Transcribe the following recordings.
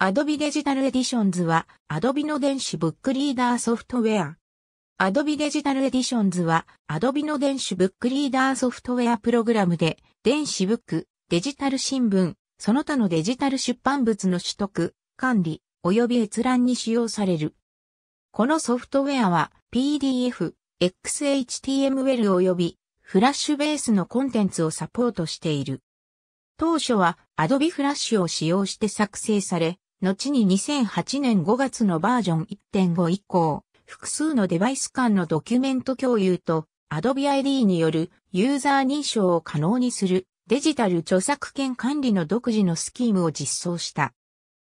Adobe デジタルエディションズは Adobe の電子ブックリーダーソフトウェア。Adobe デジタルエディションズは Adobe の電子ブックリーダーソフトウェアプログラムで電子ブック、デジタル新聞、その他のデジタル出版物の取得、管理、及び閲覧に使用される。このソフトウェアは PDF、XHTML 及びフラッシュベースのコンテンツをサポートしている。当初は Adobe Flash を使用して作成され、後に2008年5月のバージョン1.5以降、複数のデバイス間のドキュメント共有と Adobe ID によるユーザー認証を可能にするデジタル著作権管理の独自のスキームを実装した。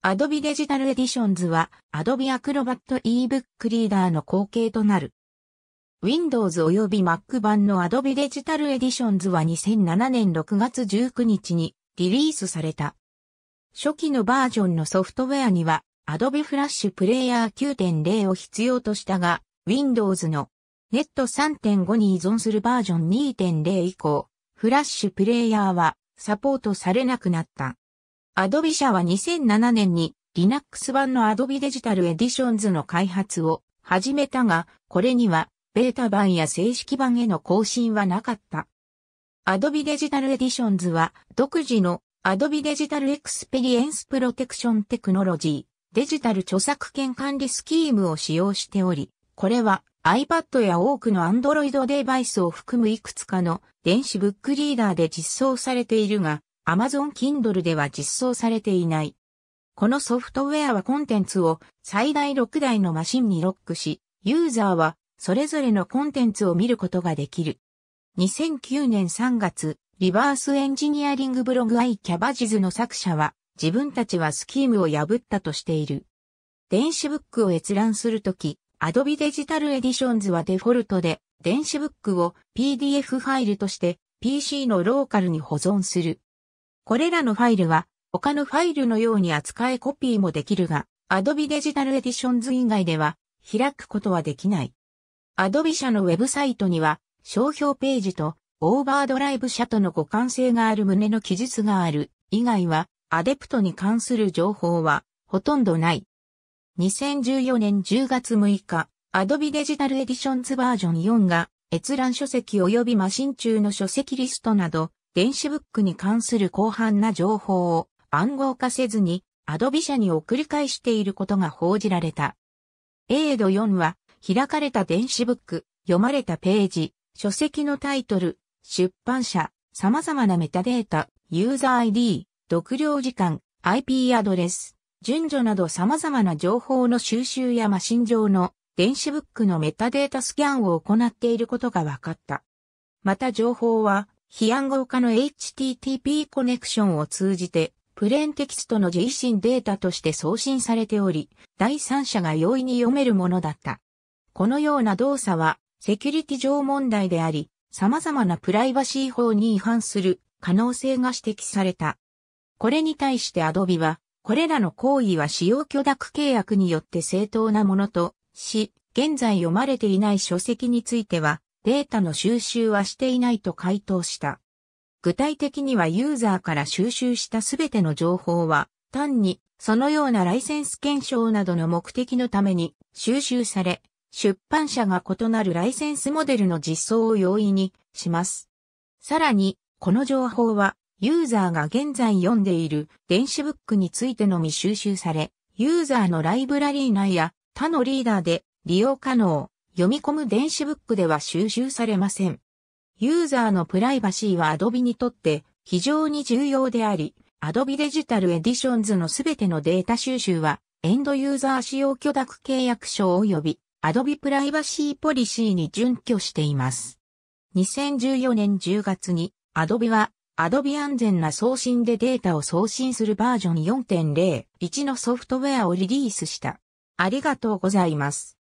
Adobe Digital Editions は Adobe Acrobat eBook Reader の後継となる。Windows 及び Mac 版の Adobe Digital Editions は2007年6月19日にリリースされた。初期のバージョンのソフトウェアには Adobe Flash Player 9.0を必要としたが、Windows の Net 3.5に依存するバージョン2.0以降、フラッシュプレイヤーはサポートされなくなった。Adobe 社は2007年に Linux 版の Adobe Digital Editions の開発を始めたが、これにはベータ版や正式版への更新はなかった。Adobe Digital Editions は独自の Adobe Digital Experience Protection Technology デジタル著作権管理スキームを使用しており、これは iPad や多くの Android デバイスを含むいくつかの電子ブックリーダーで実装されているが、Amazon Kindle では実装されていない。このソフトウェアはコンテンツを最大6台のマシンにロックし、ユーザーはそれぞれのコンテンツを見ることができる。2009年3月、リバースエンジニアリングブログアイキャバジズの作者は、自分たちはスキームを破ったとしている。電子ブックを閲覧するとき、Adobe Digital Editions はデフォルトで、電子ブックを PDF ファイルとして PC のローカルに保存する。これらのファイルは、他のファイルのように扱いコピーもできるが、Adobe Digital Editions 以外では、開くことはできない。Adobe 社のウェブサイトには、商標ページとオーバードライブ社との互換性がある旨の記述がある以外は、アデプトに関する情報はほとんどない。2014年10月6日、Adobe タルエディションズバージョン4が閲覧書籍及びマシン中の書籍リストなど、電子ブックに関する広範な情報を暗号化せずに Adobe 社に送り返していることが報じられた。エイド4は、開かれた電子ブック、読まれたページ、書籍のタイトル、出版社、様々なメタデータ、ユーザー ID、読量時間、IP アドレス、順序など様々な情報の収集やマシン上の電子ブックのメタデータスキャンを行っていることが分かった。また情報は非暗号化の HTTP コネクションを通じてプレーンテキストの自身データとして送信されており、第三者が容易に読めるものだった。このような動作はセキュリティ上問題であり、様々なプライバシー法に違反する可能性が指摘された。これに対して Adobe は、これらの行為は使用許諾契約によって正当なものとし、現在読まれていない書籍については、データの収集はしていないと回答した。具体的にはユーザーから収集したすべての情報は、単にそのようなライセンス検証などの目的のために収集され、出版社が異なるライセンスモデルの実装を容易にします。さらに、この情報は、ユーザーが現在読んでいる電子ブックについてのみ収集され、ユーザーのライブラリー内や他のリーダーで利用可能、読み込む電子ブックでは収集されません。ユーザーのプライバシーは Adobe にとって非常に重要であり、Adobe Digital Editions のすべてのデータ収集はエンドユーザー使用許諾契約書及び Adobe プライバシーポリシーに準拠しています。2014年10月に Adobe は Adobe 安全な送信でデータを送信するバージョン4.01のソフトウェアをリリースした。ありがとうございます。